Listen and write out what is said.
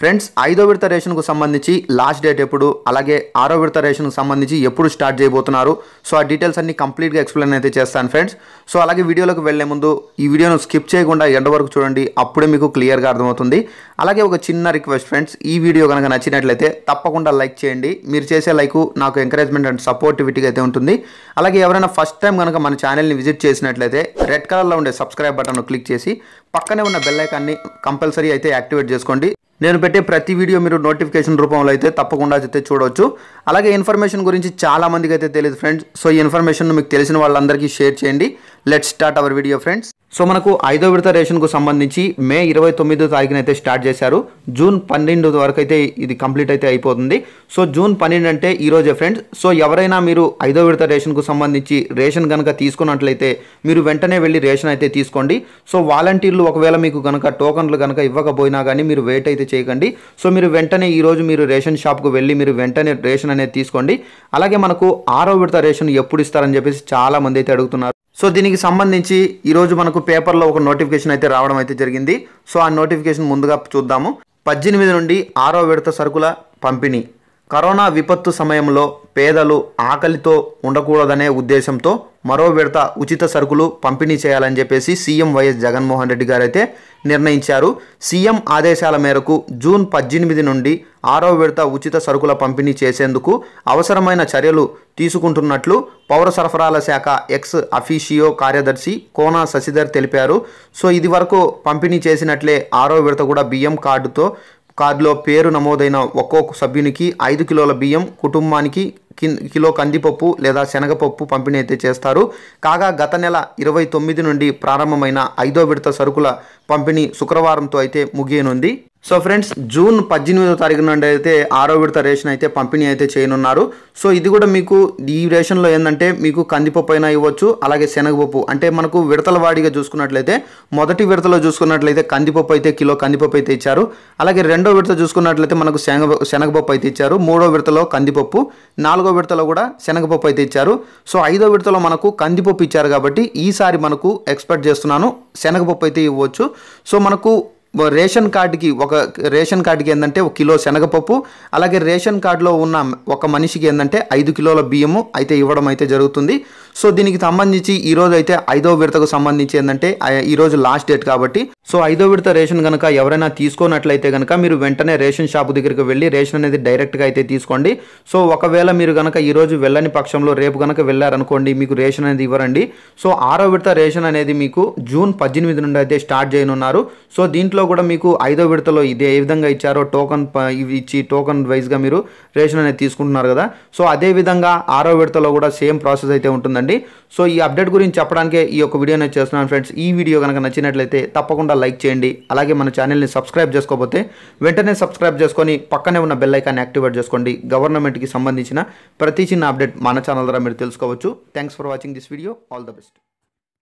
friends ఐదో విడత రేషన్కు సంబంధించి లాస్ట్ డేట్ ఎప్పుడు అలాగే ఆరో విడత రేషన్కు సంబంధించి ఎప్పుడు స్టార్ట్ చేయబోతున్నారు సో ఆ డీటెయిల్స్ అన్ని కంప్లీట్గా ఎక్స్ప్లెయిన్ అయితే చేస్తాను ఫ్రెండ్స్ సో అలాగే వీడియోలోకి వెళ్ళే ముందు ఈ వీడియోను స్కిప్ చేయకుండా ఎండ వరకు చూడండి అప్పుడే మీకు క్లియర్గా అర్థమవుతుంది అలాగే ఒక చిన్న రిక్వెస్ట్ ఫ్రెండ్స్ ఈ వీడియో కనుక నచ్చినట్లయితే తప్పకుండా లైక్ చేయండి మీరు చేసే లైక్ నాకు ఎంకరేజ్మెంట్ అండ్ సపోర్టివిటీగా అయితే ఉంటుంది అలాగే ఎవరైనా ఫస్ట్ టైం కనుక మన ఛానల్ని విజిట్ చేసినట్లయితే రెడ్ కలర్లో ఉండే సబ్స్క్రైబ్ బటన్ను క్లిక్ చేసి పక్కనే ఉన్న బెల్లైకాన్ని కంపల్సరీ అయితే యాక్టివేట్ చేసుకోండి నేను పెట్టే ప్రతి వీడియో మీరు నోటిఫికేషన్ రూపంలో అయితే తప్పకుండా అయితే చూడవచ్చు అలాగే ఇన్ఫర్మేషన్ గురించి చాలా మందికి అయితే తెలియదు ఫ్రెండ్స్ సో ఈ ఇన్ఫర్మేషన్ మీకు తెలిసిన వాళ్ళందరికీ షేర్ చేయండి let start our video friends so మనకు ఐదో విడత రేషన్కు సంబంధించి మే ఇరవై తొమ్మిదో తారీఖున అయితే స్టార్ట్ చేశారు జూన్ పన్నెండు వరకు అయితే ఇది కంప్లీట్ అయితే అయిపోతుంది సో జూన్ పన్నెండు అంటే ఈరోజే ఫ్రెండ్స్ సో ఎవరైనా మీరు ఐదో విడత రేషన్కు సంబంధించి రేషన్ కనుక తీసుకున్నట్లయితే మీరు వెంటనే వెళ్ళి రేషన్ అయితే తీసుకోండి సో వాలంటీర్లు ఒకవేళ మీకు కనుక టోకన్లు కనుక ఇవ్వకపోయినా కానీ మీరు వెయిట్ అయితే చేయకండి సో మీరు వెంటనే ఈరోజు మీరు రేషన్ షాప్కు వెళ్ళి మీరు వెంటనే రేషన్ అనేది తీసుకోండి అలాగే మనకు ఆరో విడత రేషన్ ఎప్పుడు ఇస్తారని చెప్పేసి చాలామంది అయితే అడుగుతున్నారు సో దీనికి సంబంధించి ఈరోజు మనకు పేపర్లో ఒక నోటిఫికేషన్ అయితే రావడం అయితే జరిగింది సో ఆ నోటిఫికేషన్ ముందుగా చూద్దాము పద్దెనిమిది నుండి ఆరో విడత సరుకుల పంపిణీ కరోనా విపత్తు సమయంలో పేదలు ఆకలితో ఉండకూడదనే ఉద్దేశంతో మరో విడత ఉచిత సరుకులు పంపిణీ చేయాలని చెప్పేసి సీఎం వైఎస్ జగన్మోహన్ రెడ్డి గారు అయితే నిర్ణయించారు సీఎం ఆదేశాల మేరకు జూన్ పద్దెనిమిది నుండి ఆరో విడత ఉచిత సరుకుల పంపిణీ చేసేందుకు అవసరమైన చర్యలు తీసుకుంటున్నట్లు పౌర సరఫరాల శాఖ ఎక్స్ అఫీషియో కార్యదర్శి కోనా శశిధర్ తెలిపారు సో ఇది వరకు పంపిణీ చేసినట్లే ఆరో విడత కూడా బియ్యం కార్డుతో కార్డులో పేరు నమోదైన ఒక్కొక్క సభ్యునికి ఐదు కిలోల బియ్యం కుటుంబానికి కిలో కందిపప్పు లేదా శనగపప్పు పంపిణీ అయితే చేస్తారు కాగా గత నెల ఇరవై తొమ్మిది నుండి ప్రారంభమైన ఐదో విడత సరుకుల పంపిణీ శుక్రవారంతో అయితే ముగియనుంది సో ఫ్రెండ్స్ జూన్ పద్దెనిమిదో తారీఖు నుండి అయితే ఆరో విడత రేషన్ అయితే పంపిణీ అయితే చేయనున్నారు సో ఇది కూడా మీకు ఈ రేషన్లో ఏంటంటే మీకు కందిపప్పు అయినా ఇవ్వచ్చు అలాగే శనగపప్పు అంటే మనకు విడతల వాడిగా చూసుకున్నట్లయితే మొదటి విడతలో చూసుకున్నట్లయితే కందిపప్పు అయితే కిలో కందిపప్పు అయితే ఇచ్చారు అలాగే రెండో విడత చూసుకున్నట్లయితే మనకు శనగ శనగపప్పు అయితే ఇచ్చారు మూడో విడతలో కందిపప్పు నాలుగో విడతలో కూడా శనగపప్పు అయితే ఇచ్చారు సో ఐదో విడతలో మనకు కందిపప్పు ఇచ్చారు కాబట్టి ఈసారి మనకు ఎక్స్పెక్ట్ చేస్తున్నాను శనగపప్పు అయితే ఇవ్వచ్చు సో మనకు రేషన్ కార్డుకి ఒక రేషన్ కార్డుకి ఏంటంటే ఒక కిలో శనగపప్పు అలాగే రేషన్ కార్డులో ఉన్న ఒక మనిషికి ఏంటంటే ఐదు కిలోల బియ్యము అయితే ఇవ్వడం అయితే జరుగుతుంది సో దీనికి సంబంధించి ఈరోజు అయితే ఐదో విడతకు సంబంధించి ఏంటంటే ఈరోజు లాస్ట్ డేట్ కాబట్టి సో ఐదో విడత రేషన్ కనుక ఎవరైనా తీసుకోనట్లయితే కనుక మీరు వెంటనే రేషన్ షాప్ దగ్గరికి వెళ్ళి రేషన్ అనేది డైరెక్ట్గా అయితే తీసుకోండి సో ఒకవేళ మీరు కనుక ఈరోజు వెళ్ళని పక్షంలో రేపు కనుక వెళ్ళారనుకోండి మీకు రేషన్ అనేది ఇవ్వరండి సో ఆరో విడత రేషన్ అనేది మీకు జూన్ పద్దెనిమిది నుండి అయితే స్టార్ట్ చేయనున్నారు సో దీంట్లో కూడా మీకు ఐదో విడతలో ఇదే ఏ విధంగా ఇచ్చారో టోకన్ ఇచ్చి టోకన్ వైజ్గా మీరు రేషన్ అనేది తీసుకుంటున్నారు కదా సో అదే విధంగా ఆరో విడతలో కూడా సేమ్ ప్రాసెస్ అయితే ఉంటుందండి సో ఈ అప్డేట్ గురించి చెప్పడానికే ఈ యొక్క వీడియో నేను చేస్తున్నాను ఫ్రెండ్స్ ఈ వీడియో కనుక నచ్చినట్లయితే తప్పకుండా లైక్ చేయండి అలాగే మన ఛానల్ని సబ్స్క్రైబ్ చేసుకోకపోతే వెంటనే సబ్స్క్రైబ్ చేసుకొని పక్కనే ఉన్న బెల్ ఐకాన్ యాక్టివేట్ చేసుకోండి గవర్నమెంట్కి సంబంధించిన ప్రతి చిన్న అప్డేట్ మన ఛానల్ ద్వారా మీరు తెలుసుకోవచ్చు thanks for watching this video all the best